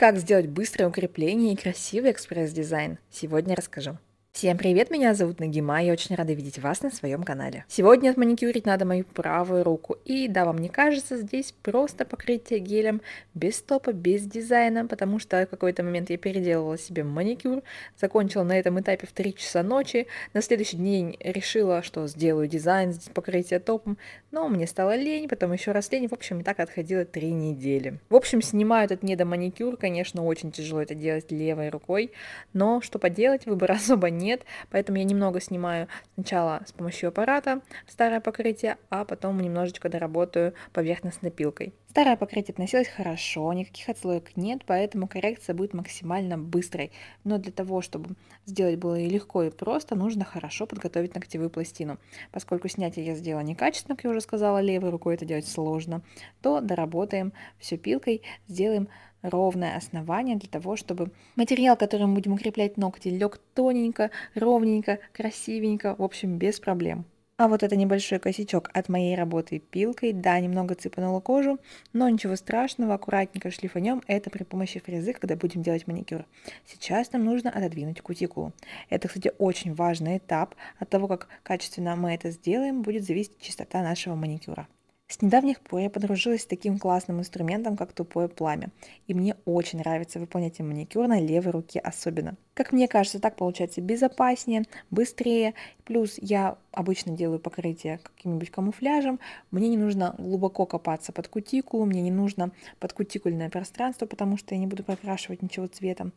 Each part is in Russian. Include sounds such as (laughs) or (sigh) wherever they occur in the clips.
Как сделать быстрое укрепление и красивый экспресс-дизайн? Сегодня расскажу. Всем привет, меня зовут Нагима, я очень рада видеть вас на своем канале. Сегодня отманикюрить надо мою правую руку. И да, вам не кажется, здесь просто покрытие гелем, без топа, без дизайна, потому что в какой-то момент я переделывала себе маникюр, закончила на этом этапе в 3 часа ночи, на следующий день решила, что сделаю дизайн, здесь покрытие топом, но мне стало лень, потом еще раз лень, в общем, и так отходила 3 недели. В общем, снимаю этот недоманикюр, конечно, очень тяжело это делать левой рукой, но что поделать, выбор (laughs) особо не нет, поэтому я немного снимаю сначала с помощью аппарата старое покрытие, а потом немножечко доработаю поверхностной пилкой. Старое покрытие относилось хорошо, никаких отслоек нет, поэтому коррекция будет максимально быстрой. Но для того, чтобы сделать было и легко, и просто, нужно хорошо подготовить ногтевую пластину. Поскольку снятие я сделала некачественно, как я уже сказала, левой рукой это делать сложно, то доработаем все пилкой, сделаем ровное основание для того, чтобы материал, которым будем укреплять ногти, лег тоненько, ровненько, красивенько, в общем, без проблем. А вот это небольшой косячок от моей работы пилкой, да, немного цепанула кожу, но ничего страшного, аккуратненько шлифанем, это при помощи фрезы, когда будем делать маникюр. Сейчас нам нужно отодвинуть кутикулу. Это, кстати, очень важный этап, от того, как качественно мы это сделаем, будет зависеть чистота нашего маникюра. С недавних пор я подружилась с таким классным инструментом, как тупое пламя, и мне очень нравится выполнять им маникюр на левой руке особенно. Как мне кажется, так получается безопаснее, быстрее, плюс я обычно делаю покрытие каким-нибудь камуфляжем, мне не нужно глубоко копаться под кутикулу, мне не нужно под кутикульное пространство, потому что я не буду прокрашивать ничего цветом.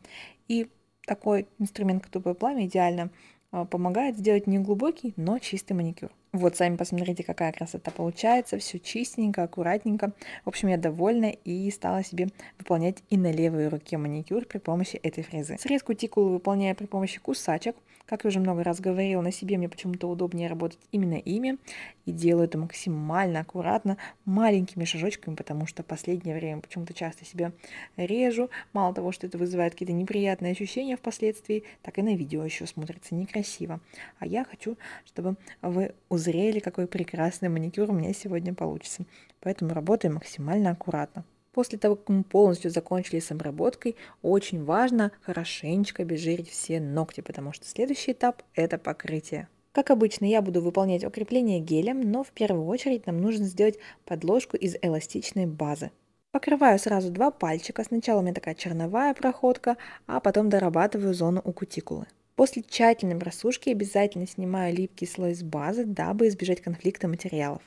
И такой инструмент, как тупое пламя, идеально а, помогает сделать не глубокий, но чистый маникюр. Вот, сами посмотрите, какая красота получается. Все чистенько, аккуратненько. В общем, я довольна и стала себе выполнять и на левой руке маникюр при помощи этой фрезы. Срез кутикулы выполняю при помощи кусачек. Как я уже много раз говорила, на себе мне почему-то удобнее работать именно ими. И делаю это максимально аккуратно, маленькими шажочками, потому что в последнее время почему-то часто себя режу. Мало того, что это вызывает какие-то неприятные ощущения впоследствии, так и на видео еще смотрится некрасиво. А я хочу, чтобы вы узнали узрели, какой прекрасный маникюр у меня сегодня получится. Поэтому работаем максимально аккуратно. После того, как мы полностью закончили с обработкой, очень важно хорошенечко обезжирить все ногти, потому что следующий этап – это покрытие. Как обычно, я буду выполнять укрепление гелем, но в первую очередь нам нужно сделать подложку из эластичной базы. Покрываю сразу два пальчика. Сначала у меня такая черновая проходка, а потом дорабатываю зону у кутикулы. После тщательной просушки обязательно снимаю липкий слой с базы, дабы избежать конфликта материалов.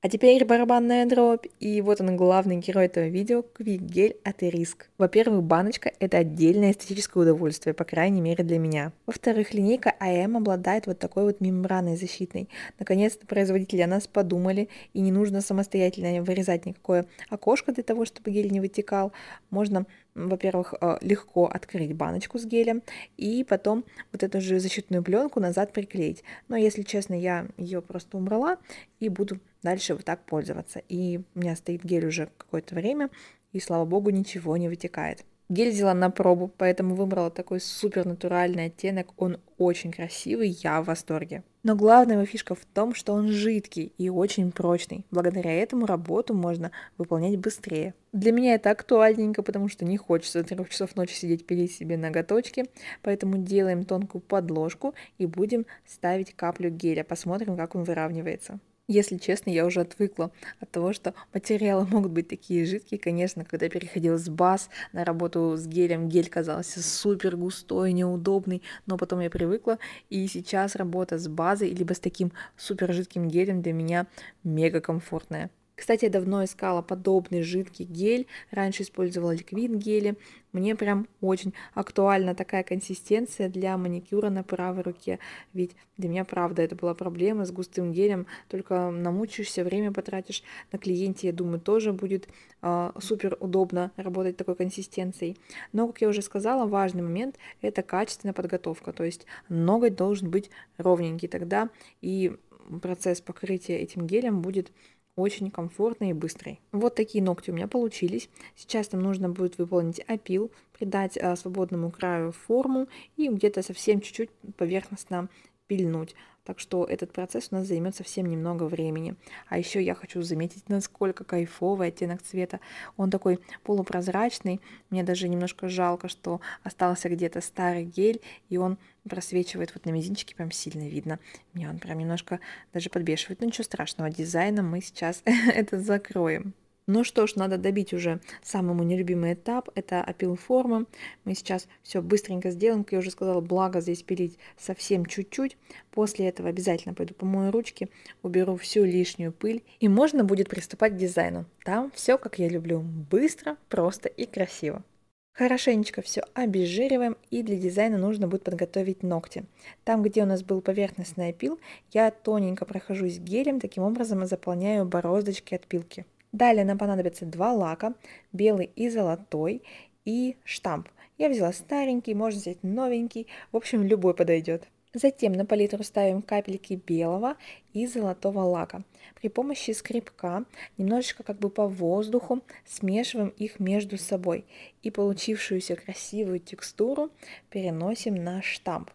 А теперь барабанная дробь, и вот он главный герой этого видео – квик-гель от Ириск. Во-первых, баночка – это отдельное эстетическое удовольствие, по крайней мере для меня. Во-вторых, линейка АМ обладает вот такой вот мембраной защитной. Наконец-то производители о нас подумали, и не нужно самостоятельно вырезать никакое окошко для того, чтобы гель не вытекал. Можно во-первых, э, легко открыть баночку с гелем и потом вот эту же защитную пленку назад приклеить. Но, если честно, я ее просто убрала и буду дальше вот так пользоваться. И у меня стоит гель уже какое-то время, и, слава богу, ничего не вытекает. Гель взяла на пробу, поэтому выбрала такой супер натуральный оттенок. Он очень красивый, я в восторге. Но главная его фишка в том, что он жидкий и очень прочный. Благодаря этому работу можно выполнять быстрее. Для меня это актуальненько, потому что не хочется до 3 часов ночи сидеть пилить себе ноготочки, поэтому делаем тонкую подложку и будем ставить каплю геля. Посмотрим, как он выравнивается. Если честно, я уже отвыкла от того, что материалы могут быть такие жидкие. Конечно, когда я переходила с баз на работу с гелем, гель казался супер густой, неудобный, но потом я привыкла, и сейчас работа с базой либо с таким супер жидким гелем для меня мега комфортная. Кстати, я давно искала подобный жидкий гель. Раньше использовала ликвид гели. Мне прям очень актуальна такая консистенция для маникюра на правой руке. Ведь для меня, правда, это была проблема с густым гелем. Только намучишься время потратишь. На клиенте, я думаю, тоже будет э, а, супер удобно работать такой консистенцией. Но, как я уже сказала, важный момент – это качественная подготовка. То есть ноготь должен быть ровненький тогда. И процесс покрытия этим гелем будет очень комфортный и быстрый. Вот такие ногти у меня получились. Сейчас нам нужно будет выполнить опил, придать а, свободному краю форму и где-то совсем чуть-чуть поверхностно пильнуть. Так что этот процесс у нас займет совсем немного времени. А еще я хочу заметить, насколько кайфовый оттенок цвета. Он такой полупрозрачный. Мне даже немножко жалко, что остался где-то старый гель, и он просвечивает вот на мизинчике, прям сильно видно. Меня он прям немножко даже подбешивает. Но ничего страшного, дизайном мы сейчас (laughs) это закроем. Ну что ж, надо добить уже самому нелюбимый этап, это опил формы. Мы сейчас все быстренько сделаем, как я уже сказала, благо здесь пилить совсем чуть-чуть. После этого обязательно пойду помою ручки, уберу всю лишнюю пыль, и можно будет приступать к дизайну. Там все, как я люблю, быстро, просто и красиво. Хорошенечко все обезжириваем и для дизайна нужно будет подготовить ногти. Там, где у нас был поверхностный опил, я тоненько прохожусь гелем, таким образом заполняю бороздочки от пилки. Далее нам понадобится два лака, белый и золотой, и штамп. Я взяла старенький, можно взять новенький, в общем, любой подойдет. Затем на палитру ставим капельки белого и золотого лака. При помощи скребка немножечко как бы по воздуху смешиваем их между собой и получившуюся красивую текстуру переносим на штамп,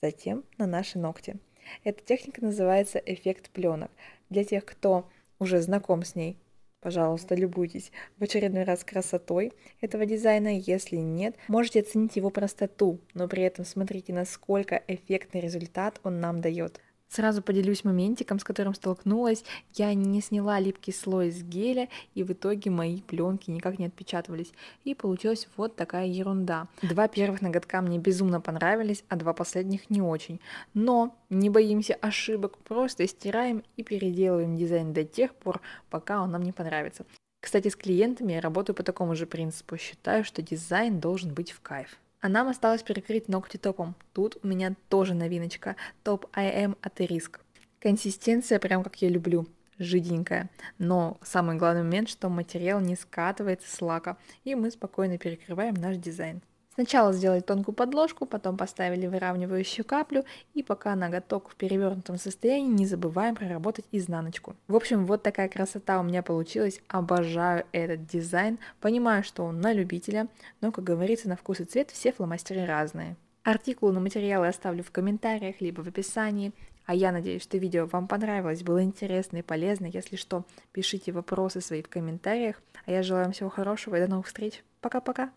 затем на наши ногти. Эта техника называется эффект пленок. Для тех, кто уже знаком с ней, Пожалуйста, любуйтесь в очередной раз красотой этого дизайна. Если нет, можете оценить его простоту, но при этом смотрите, насколько эффектный результат он нам дает. Сразу поделюсь моментиком, с которым столкнулась. Я не сняла липкий слой с геля, и в итоге мои пленки никак не отпечатывались. И получилась вот такая ерунда. Два первых ноготка мне безумно понравились, а два последних не очень. Но не боимся ошибок, просто стираем и переделываем дизайн до тех пор, пока он нам не понравится. Кстати, с клиентами я работаю по такому же принципу. Считаю, что дизайн должен быть в кайф. А нам осталось перекрыть ногти топом. Тут у меня тоже новиночка. Топ IM от Ириск. Консистенция прям как я люблю жиденькая. Но самый главный момент, что материал не скатывается с лака, и мы спокойно перекрываем наш дизайн. Сначала сделали тонкую подложку, потом поставили выравнивающую каплю, и пока ноготок в перевернутом состоянии, не забываем проработать изнаночку. В общем, вот такая красота у меня получилась. Обожаю этот дизайн. Понимаю, что он на любителя, но, как говорится, на вкус и цвет все фломастеры разные. Артикул на материалы оставлю в комментариях, либо в описании. А я надеюсь, что видео вам понравилось, было интересно и полезно. Если что, пишите вопросы свои в комментариях. А я желаю вам всего хорошего и до новых встреч. Пока-пока!